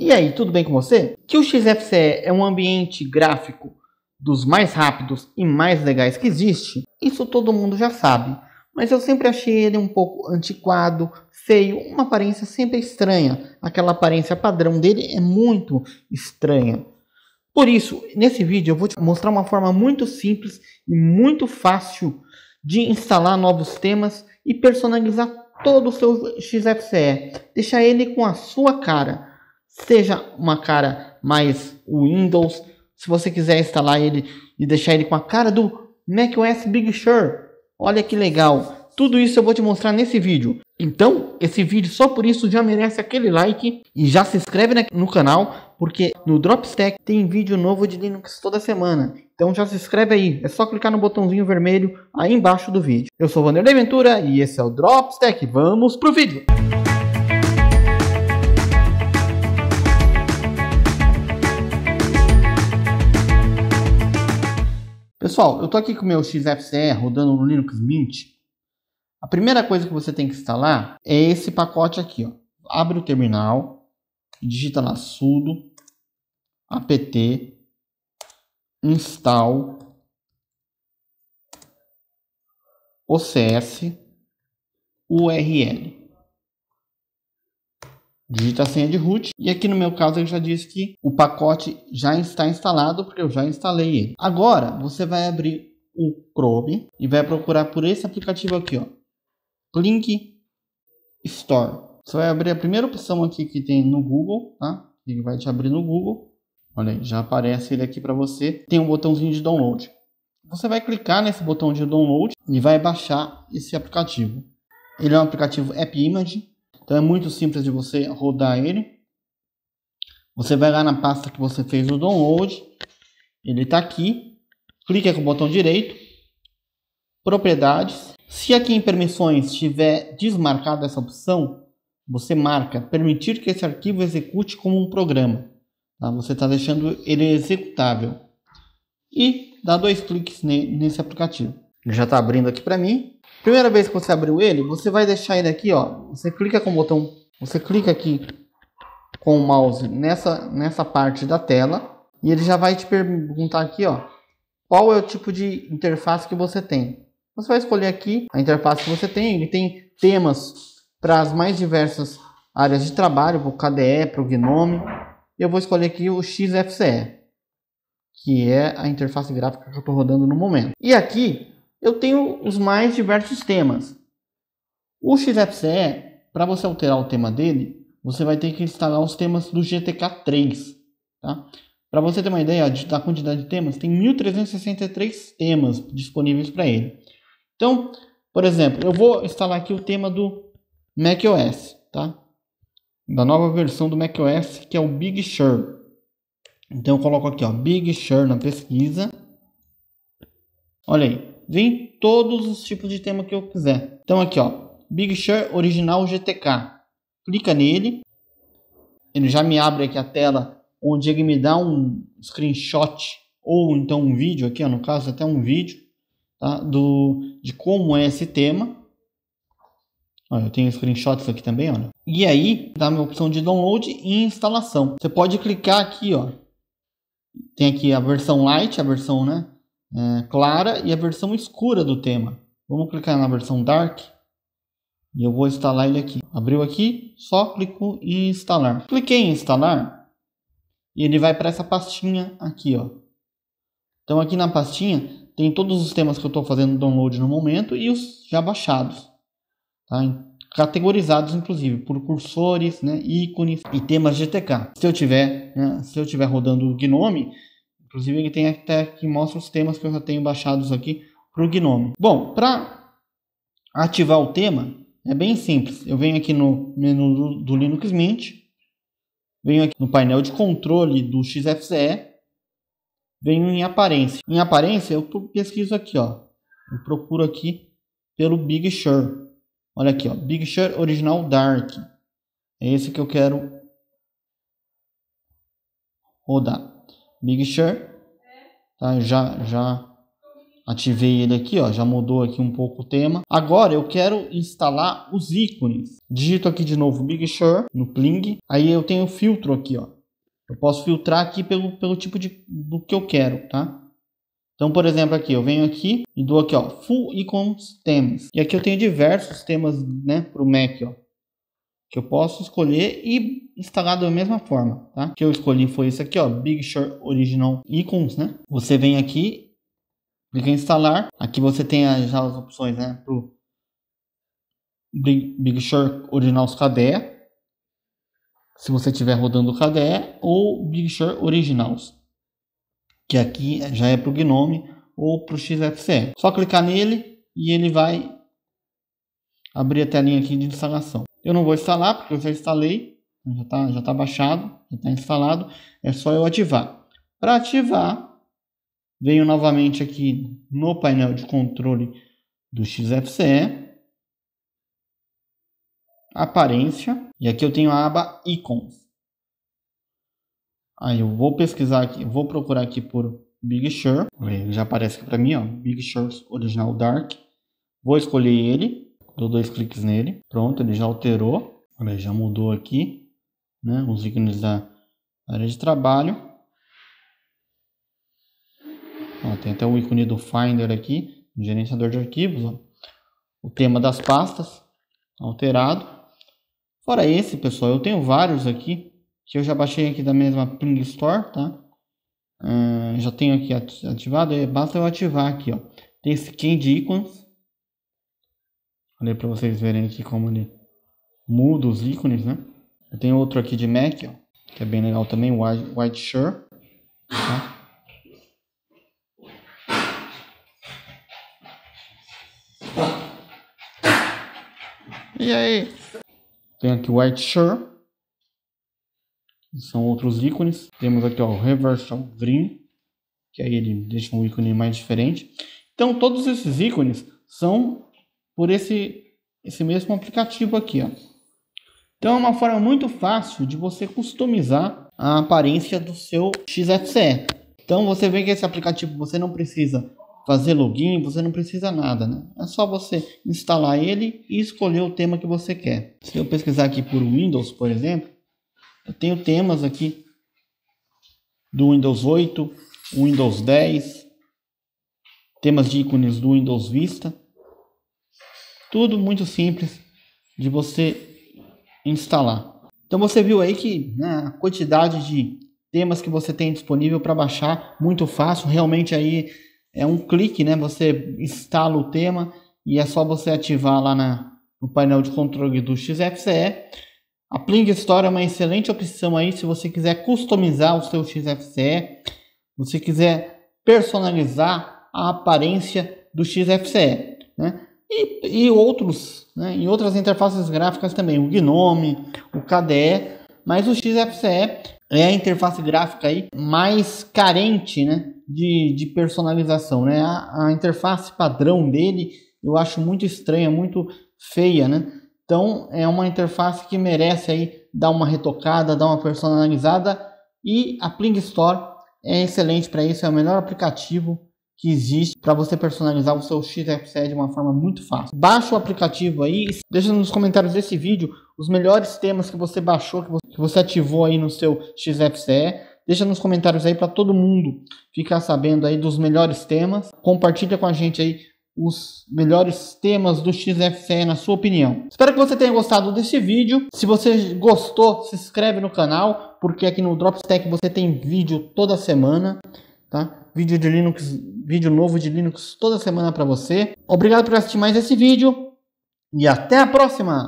E aí, tudo bem com você? Que o XFCE é um ambiente gráfico dos mais rápidos e mais legais que existe, isso todo mundo já sabe. Mas eu sempre achei ele um pouco antiquado, feio, uma aparência sempre estranha. Aquela aparência padrão dele é muito estranha. Por isso, nesse vídeo eu vou te mostrar uma forma muito simples e muito fácil de instalar novos temas e personalizar todo o seu XFCE, deixar ele com a sua cara seja uma cara mais Windows. Se você quiser instalar ele e deixar ele com a cara do macOS Big Sur, olha que legal. Tudo isso eu vou te mostrar nesse vídeo. Então, esse vídeo só por isso já merece aquele like e já se inscreve no canal, porque no Dropstack tem vídeo novo de Linux toda semana. Então já se inscreve aí, é só clicar no botãozinho vermelho aí embaixo do vídeo. Eu sou o Vanderlei Ventura e esse é o Dropstack. Vamos pro vídeo! Pessoal, eu estou aqui com o meu XFCE rodando no Linux Mint. A primeira coisa que você tem que instalar é esse pacote aqui. Ó. Abre o terminal, digita lá sudo apt install ocs url digita a senha de root e aqui no meu caso ele já disse que o pacote já está instalado porque eu já instalei ele. Agora você vai abrir o Chrome e vai procurar por esse aplicativo aqui, ó, Blink Store. Você vai abrir a primeira opção aqui que tem no Google, tá? Ele vai te abrir no Google. Olha aí, já aparece ele aqui para você. Tem um botãozinho de download. Você vai clicar nesse botão de download e vai baixar esse aplicativo. Ele é um aplicativo App Image, então é muito simples de você rodar ele. Você vai lá na pasta que você fez o download. Ele está aqui. Clica com o botão direito. Propriedades. Se aqui em permissões tiver desmarcada essa opção, você marca permitir que esse arquivo execute como um programa. Tá? Você está deixando ele executável. E dá dois cliques nesse aplicativo. Ele já está abrindo aqui para mim. Primeira vez que você abriu ele, você vai deixar ele aqui, ó. Você clica com o botão, você clica aqui com o mouse nessa, nessa parte da tela e ele já vai te perguntar aqui, ó, qual é o tipo de interface que você tem. Você vai escolher aqui a interface que você tem, ele tem temas para as mais diversas áreas de trabalho, para o KDE, para o Gnome. Eu vou escolher aqui o XFCE, que é a interface gráfica que eu estou rodando no momento. E aqui eu tenho os mais diversos temas. O XFCE, para você alterar o tema dele, você vai ter que instalar os temas do GTK3. Tá? Para você ter uma ideia da quantidade de temas, tem 1.363 temas disponíveis para ele. Então, por exemplo, eu vou instalar aqui o tema do macOS, tá? da nova versão do macOS, que é o Big Sur. Então eu coloco aqui, ó, Big Sur na pesquisa. Olha aí, vem todos os tipos de tema que eu quiser. Então aqui ó, Big Share Original GTK. Clica nele. Ele já me abre aqui a tela onde ele me dá um screenshot ou então um vídeo aqui, ó, no caso até um vídeo, tá? Do de como é esse tema. Ó, eu tenho screenshots aqui também, olha. E aí dá a opção de download e instalação. Você pode clicar aqui, ó. Tem aqui a versão light, a versão, né? é, clara e a versão escura do tema. Vamos clicar na versão dark e eu vou instalar ele aqui. Abriu aqui, só clico em instalar. Cliquei em instalar e ele vai para essa pastinha aqui, ó. Então aqui na pastinha tem todos os temas que eu estou fazendo download no momento e os já baixados, tá? categorizados inclusive por cursores, né, ícones e temas GTK. Se eu tiver, né, se eu tiver rodando o GNOME, Inclusive ele tem até que mostra os temas que eu já tenho baixados aqui para o Gnome. Bom, para ativar o tema é bem simples. Eu venho aqui no menu do, do Linux Mint, venho aqui no painel de controle do XFCE, venho em aparência. Em aparência eu pesquiso aqui, ó. Eu procuro aqui pelo Big Sur. Olha aqui, ó, Big Sur Original Dark. É esse que eu quero rodar. Big Share. Tá? já, já ativei ele aqui, ó, já mudou aqui um pouco o tema. Agora eu quero instalar os ícones. Digito aqui de novo Big Sure, no Pling. Aí eu tenho filtro aqui, ó. Eu posso filtrar aqui pelo, pelo tipo de, do que eu quero, tá? Então, por exemplo, aqui eu venho aqui e dou aqui, ó, Full Icons Themes. E aqui eu tenho diversos temas, né, para o Mac, ó que eu posso escolher e instalar da mesma forma, tá? Que eu escolhi foi esse aqui, ó, Big Short Original Icons, né? Você vem aqui, clica em instalar, aqui você tem já as opções, né, pro Big, Big Short Originals KDE, se você estiver rodando o KDE ou Big Short Originals, que aqui já é pro Gnome ou pro XFCE. Só clicar nele e ele vai abrir a telinha aqui de instalação. Eu não vou instalar porque eu já instalei, então já está já tá baixado, já está instalado, é só eu ativar. Para ativar, venho novamente aqui no painel de controle do XFCE, aparência, e aqui eu tenho a aba ícones. Aí eu vou pesquisar aqui, vou procurar aqui por Big Sur, ele já aparece aqui para mim, ó, Big Sur Original Dark. Vou escolher ele, dou dois cliques nele, pronto, ele já alterou, olha, já mudou aqui, né, os ícones da área de trabalho. Ó, tem até o ícone do Finder aqui, gerenciador de arquivos, ó. o tema das pastas alterado. Fora esse, pessoal, eu tenho vários aqui que eu já baixei aqui da mesma Ping Store, tá? Uh, já tenho aqui ativado, é, basta eu ativar aqui, ó. Tem esse Candy Icons, Falei para vocês verem aqui como ele muda os ícones, né? Eu tenho outro aqui de Mac, ó, que é bem legal também, White, White Shirt. Tá? E aí? Tem aqui White Shirt. São outros ícones. Temos aqui o Reversal Green, que aí ele deixa um ícone mais diferente. Então todos esses ícones são por esse, esse mesmo aplicativo aqui. Ó. Então é uma forma muito fácil de você customizar a aparência do seu XFCE. Então você vê que esse aplicativo você não precisa fazer login, você não precisa nada, né? É só você instalar ele e escolher o tema que você quer. Se eu pesquisar aqui por Windows, por exemplo, eu tenho temas aqui do Windows 8, Windows 10, temas de ícones do Windows Vista. Tudo muito simples de você instalar. Então você viu aí que né, a quantidade de temas que você tem disponível para baixar, muito fácil, realmente aí é um clique, né? Você instala o tema e é só você ativar lá na, no painel de controle do XFCE. A Pling Store é uma excelente opção aí se você quiser customizar o seu XFCE, você quiser personalizar a aparência do XFCE, né? e, e outros, né, em outras interfaces gráficas também, o GNOME, o KDE, mas o XFCE é a interface gráfica aí mais carente né, de, de personalização. Né? A, a, interface padrão dele eu acho muito estranha, muito feia. Né? Então é uma interface que merece aí dar uma retocada, dar uma personalizada e a Pling Store é excelente para isso, é o melhor aplicativo que existe para você personalizar o seu XFCE de uma forma muito fácil. Baixa o aplicativo aí, deixa nos comentários desse vídeo os melhores temas que você baixou, que você ativou aí no seu XFCE. Deixa nos comentários aí para todo mundo ficar sabendo aí dos melhores temas. Compartilha com a gente aí os melhores temas do XFCE na sua opinião. Espero que você tenha gostado desse vídeo. Se você gostou, se inscreve no canal, porque aqui no Drops Tech você tem vídeo toda semana tá? Vídeo de Linux, vídeo novo de Linux toda semana para você. Obrigado por assistir mais esse vídeo e até a próxima.